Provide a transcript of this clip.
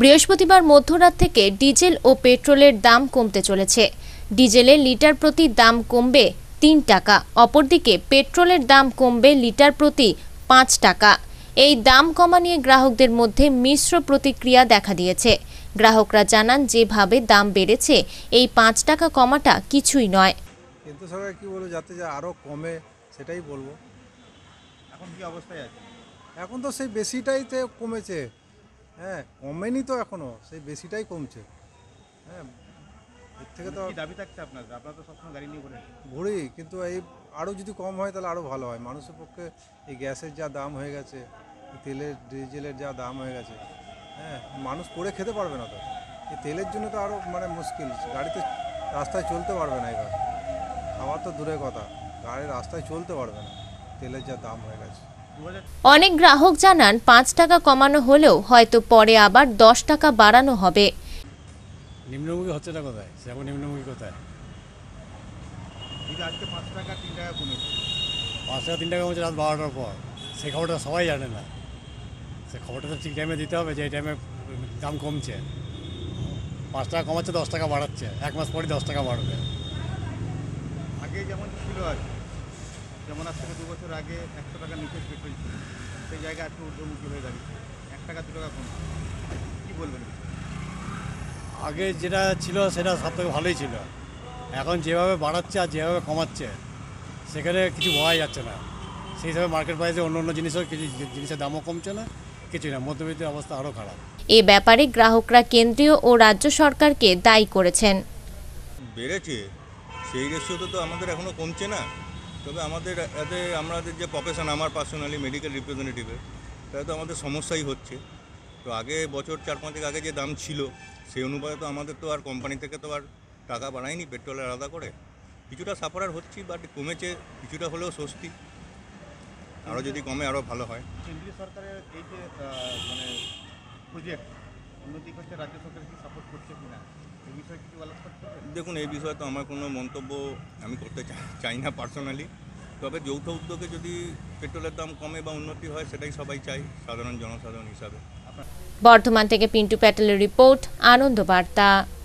বৃহস্পতিবার মধ্যরাত থেকে ডিজেল ও পেট্রোলের দাম কমতে চলেছে ডিজেলে লিটার প্রতি দাম কমবে তিন টাকা অপরদিকে পেট্রোলের দাম কমবে লিটার প্রতি পাঁচ টাকা এই দাম কমা নিয়ে গ্রাহকদের মধ্যে মিশ্র প্রতিক্রিয়া দেখা দিয়েছে গ্রাহকরা জানান যেভাবে দাম বেড়েছে এই পাঁচ টাকা কমাটা কিছুই নয় কিন্তু সরকার কি বলবো যাতে যা আরও কমে সেটাই বলবো এখন কি অবস্থায় আছে এখন তো সেই বেশিটাইতে কমেছে হ্যাঁ কমেনি তো এখনও সেই বেশিটাই কমছে হ্যাঁ এর থেকে তো দাবি থাকছে আপনার আপনারা তো সবসময় গাড়ি নিয়ে ঘুরে ঘুরি কিন্তু এই আরও যদি কম হয় তাহলে আরও ভালো হয় মানুষের পক্ষে এই গ্যাসের যা দাম হয়ে গেছে তেলের ডিজেলের যা দাম হয়ে গেছে হ্যাঁ মানুষ করে খেতে পারবে না তো এই তেলের জন্য তো আরও মানে মুশকিল গাড়িতে রাস্তায় চলতে পারবে না এবার আমার তো দূরের কথা গাড়ি রাস্তায় চলতে পারবে না তেলের যা দাম হয়ে গেছে অনেক গ্রাহক জানান পাঁচ টাকা কমানো হলেও হয়তো পরে আবার দশ টাকা বাড়ানো হবে নিম্নমুখী হচ্ছে না কোথায় সেমন নিম্নমুখী কোথায় পাঁচ টাকা তিন টাকা কমেছে পাঁচ টাকা তিন টাকা কমেছে রাত বারোটার পর সেই খবরটা সবাই জানে না সে খবরটা তো ঠিক টাইমে দিতে হবে যে এই টাইমে দাম কমছে পাঁচ টাকা কমাচ্ছে দশ টাকা বাড়াচ্ছে এক মাস পরে দশ টাকা বাড়বে আগে যেমন ছিল আর যেমন আজ থেকে দু বছর আগে একশো টাকা নিচে পেট্রোল ছিল সেই জায়গায় আজকে ঊর্ধ্বমুখী হয়ে দাঁড়িয়েছে এক টাকা দু টাকা কম কী বলবেন আগে যেটা ছিল সেটা সব থেকে ভালোই ছিল এখন যেভাবে বাড়াচ্ছে আর যেভাবে কমাচ্ছে সেখানে কিছু হওয়াই যাচ্ছে না সেই হিসাবে মার্কেট প্রাইসে অন্য অন্য জিনিসও কিছু জিনিসের দামও কমছে না কিছুই না মধ্যবিত্তের অবস্থা আরও খারাপ এ ব্যাপারে গ্রাহকরা কেন্দ্রীয় ও রাজ্য সরকারকে দায়ী করেছেন বেড়েছে সেই রেশিওতে তো আমাদের এখনও কমছে না তবে আমাদের এতে আমাদের যে প্রফেশন আমার পার্সোনালি মেডিকেল রিপ্রেজেন্টেটিভের তাতে তো আমাদের সমস্যাই হচ্ছে তো আগে বছর চার পাঁচ আগে যে দাম ছিল সেই অনুপাতে তো আমাদের তো আর কোম্পানি থেকে তো আর টাকা বাড়ায়নি পেট্রোলের আলাদা করে কিছুটা আর হচ্ছি বাট কমেছে কিছুটা হলেও স্বস্তি আরও যদি কমে আরও ভালো হয় কেন্দ্রীয় সরকারের এই যে মানে প্রজেক্ট রাজ্য সরকার দেখুন এই বিষয়ে তো আমার কোনো মন্তব্য আমি করতে চাই না পার্সোনালি তবে যৌথ উদ্যোগে যদি পেট্রোলের দাম কমে বা উন্নতি হয় সেটাই সবাই চাই সাধারণ জনসাধারণ হিসাবে বর্ধমান থেকে পিন্টু প্যাটেলের রিপোর্ট আনন্দ বার্তা